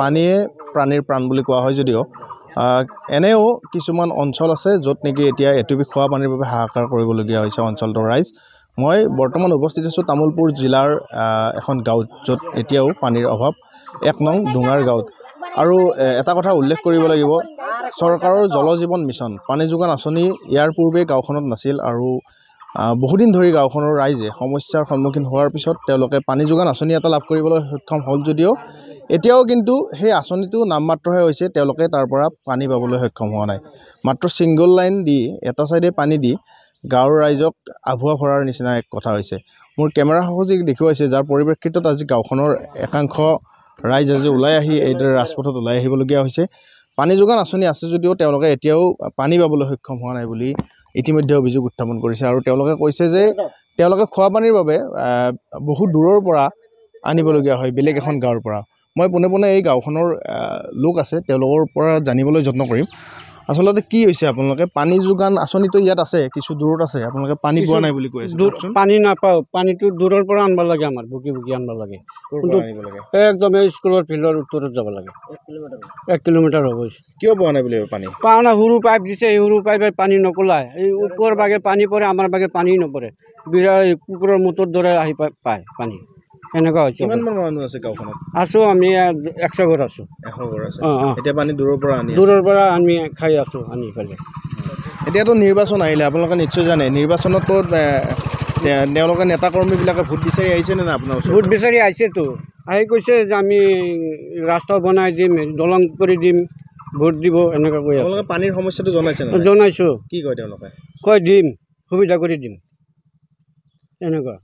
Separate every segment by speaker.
Speaker 1: পানীয়ে প্ৰাণীৰ প্ৰাণ বুলি কোৱা হয় যদিও এনেও কিছুমান অঞ্চল আছে য'ত নেকি এতিয়া এটুপি খোৱা পানীৰ বাবে হাহাকাৰ কৰিবলগীয়া হৈছে অঞ্চলটোৰ ৰাইজ মই বৰ্তমান উপস্থিত আছোঁ তামোলপুৰ জিলাৰ এখন গাঁৱত য'ত এতিয়াও পানীৰ অভাৱ এক নং ডুঙাৰ গাঁৱত আৰু এটা কথা উল্লেখ কৰিব লাগিব চৰকাৰৰ জল জীৱন মিছন পানী যোগান আঁচনি ইয়াৰ পূৰ্বেই গাঁওখনত নাছিল আৰু বহুদিন ধৰি গাঁওখনৰ ৰাইজে সমস্যাৰ সন্মুখীন হোৱাৰ পিছত তেওঁলোকে পানী যোগান আঁচনি এটা লাভ কৰিবলৈ সক্ষম হ'ল যদিও এতিয়াও কিন্তু সেই আঁচনিটো নামমাত্ৰহে হৈছে তেওঁলোকে তাৰ পৰা পানী পাবলৈ সক্ষম হোৱা নাই মাত্ৰ ছিংগল লাইন দি এটা ছাইডে পানী দি গাঁৱৰ ৰাইজক আভুৱা ভৰাৰ নিচিনা এক কথা হৈছে মোৰ কেমেৰা সহযোগে দেখুৱাইছে যাৰ পৰিপ্ৰেক্ষিতত আজি গাঁওখনৰ একাংশ ৰাইজ আজি ওলাই আহি এইদৰে ৰাজপথত ওলাই আহিবলগীয়া হৈছে পানী যোগান আঁচনি আছে যদিও তেওঁলোকে এতিয়াও পানী পাবলৈ সক্ষম হোৱা নাই বুলি ইতিমধ্যে অভিযোগ উত্থাপন কৰিছে আৰু তেওঁলোকে কৈছে যে তেওঁলোকে খোৱা পানীৰ বাবে বহু দূৰৰ পৰা আনিবলগীয়া হয় বেলেগ এখন গাঁৱৰ পৰা মই পোনে পোনে এই গাঁওখনৰ লোক আছে তেওঁলোকৰ পৰা জানিবলৈ যত্ন কৰিম আচলতে কি হৈছে আপোনালোকে পানী যোগান আঁচনিটো ইয়াত আছে কিছু দূৰত আছে আপোনালোকে পানী পোৱা নাই বুলি কৈ আছে
Speaker 2: পানী নাপাওঁ পানীটো দূৰৰ পৰা আনিব লাগে আমাৰ ভুকি ভুকি আনিব লাগে একদম এই স্কুলৰ ফিল্ডৰ উত্তৰত যাব লাগে এক কিলোমিটাৰ হ'ব কিয় পোৱা নাই বুলি পানী পাওঁ না সৰু পাইপ দিছে এই সৰু পাইপে পানী নপলায় এই ওপৰ বাগে পানী পৰে আমাৰ বাগে পানী নপৰে বিৰা কুকুৰৰ মুটৰ দৰে আহি পায় পায় পানী এনেকুৱা হৈছে কিমানমান
Speaker 1: মানুহ আছে গাঁওখনত
Speaker 2: আছোঁ আমি একশ ঘৰ আছোঁ এশ ঘৰ আছে অঁ অঁ এতিয়া পানী দূৰৰ পৰা আনি দূৰৰ পৰা আমি খাই আছোঁ আনি পেলাই
Speaker 1: এতিয়াতো নিৰ্বাচন আহিলে আপোনালোকে নিশ্চয় জানে নিৰ্বাচনততো তেওঁলোকে নেতাকৰ্মীবিলাকে
Speaker 2: ভোট বিচাৰি আহিছেনে নাই আপোনাৰ ওচৰত ভোট বিচাৰি আহিছেতো আহি কৈছে যে আমি ৰাস্তা বনাই দিম দলং কৰি দিম ভোট দিব এনেকুৱা কৈ আছে পানীৰ সমস্যাটো জনাইছে জনাইছোঁ কি কয় তেওঁলোকে কয় দিম সুবিধা কৰি দিম এনেকুৱা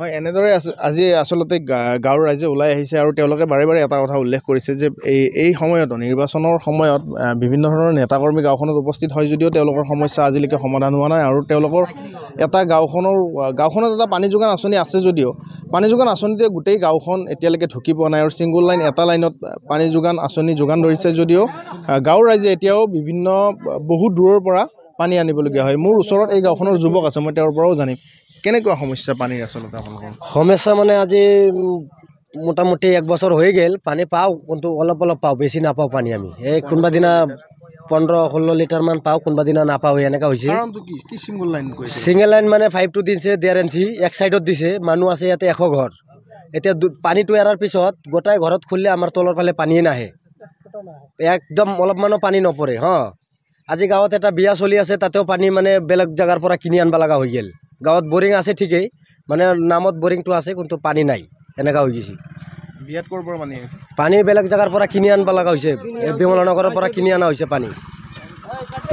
Speaker 1: হয় এনেদৰে আজি আচলতে গাঁৱৰ ৰাইজে ওলাই আহিছে আৰু তেওঁলোকে বাৰে বাৰে এটা কথা উল্লেখ কৰিছে যে এই এই সময়ত নিৰ্বাচনৰ সময়ত বিভিন্ন ধৰণৰ নেতাকৰ্মী গাঁওখনত উপস্থিত হয় যদিও তেওঁলোকৰ সমস্যা আজিলৈকে সমাধান হোৱা নাই আৰু তেওঁলোকৰ এটা গাঁওখনৰ গাঁওখনত এটা পানী যোগান আঁচনি আছে যদিও পানী যোগান আঁচনিতে গোটেই গাঁওখন এতিয়ালৈকে ঢুকি পোৱা নাই আৰু ছিংগল লাইন এটা লাইনত পানী যোগান আঁচনি যোগান ধৰিছে যদিও গাঁৱৰ ৰাইজে এতিয়াও বিভিন্ন বহু দূৰৰ পৰা পানী আনিবলগীয়া হয় মোৰ ওচৰত এই গাঁওখনৰ যুৱক আছে মই তেওঁৰ পৰাও জানিম কেনেকুৱা সমস্যা পানীৰ আচলতে আপোনালোকৰ
Speaker 3: সমস্যা মানে আজি মোটামুটি এক বছৰ হৈ গ'ল পানী পাওঁ কিন্তু অলপ অলপ পাওঁ বেছি নাপাওঁ পানী আমি এই কোনোবা দিনা পোন্ধৰ ষোল্ল লিটাৰমান পাওঁ কোনোবা দিনা নাপাওঁ এনেকুৱা হৈছে চিংগল লাইন মানে ফাইভ টু দিছে ডেৰ ইঞ্চি এক ছাইডত দিছে মানুহ আছে ইয়াতে এশ ঘৰ এতিয়া পানীটো এৰাৰ পিছত গোটেই ঘৰত খুলিলে আমাৰ তলৰ ফালে পানীয়ে নাহে একদম অলপমানো পানী নপৰে হ আজি গাঁৱত এটা বিয়া চলি আছে তাতেও পানী মানে বেলেগ জেগাৰ পৰা কিনি আনিব লগা হৈ গ'ল গাঁৱত বৰিং আছে ঠিকেই মানে নামত বৰিংটো আছে কিন্তু পানী নাই এনেকুৱা হৈ গৈছে
Speaker 1: বিয়াত ক'ৰ পৰা পানী
Speaker 3: পানী বেলেগ জেগাৰ পৰা কিনি আনিব লগা হৈছে বিমলানগৰৰ পৰা কিনি অনা হৈছে পানী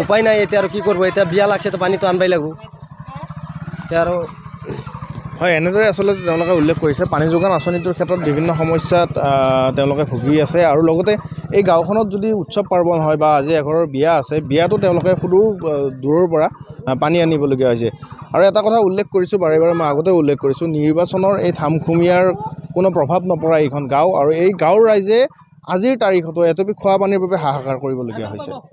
Speaker 3: উপায় নাই এতিয়া আৰু কি কৰিব এতিয়া বিয়া লাগিছেতো পানীটো আনবাই লাগিব এতিয়া আৰু হয়
Speaker 1: এনেদৰে আচলতে তেওঁলোকে উল্লেখ কৰিছে পানী যোগান আঁচনিটোৰ ক্ষেত্ৰত বিভিন্ন সমস্যাত তেওঁলোকে ভুগি আছে আৰু লগতে এই গাঁওখনত যদি উৎসৱ পাৰ্বণ হয় বা আজি এঘৰৰ বিয়া আছে বিয়াতো তেওঁলোকে সুদূৰ দূৰৰ পৰা পানী আনিবলগীয়া হৈছে আৰু এটা কথা উল্লেখ কৰিছোঁ বাৰে বাৰে মই আগতে উল্লেখ কৰিছোঁ নিৰ্বাচনৰ এই থামখুমীয়াৰ কোনো প্ৰভাৱ নপৰা এইখন গাঁও আৰু এই গাঁৱৰ ৰাইজে আজিৰ তাৰিখতো এটুপি খোৱা পানীৰ বাবে হাহাকাৰ কৰিবলগীয়া হৈছে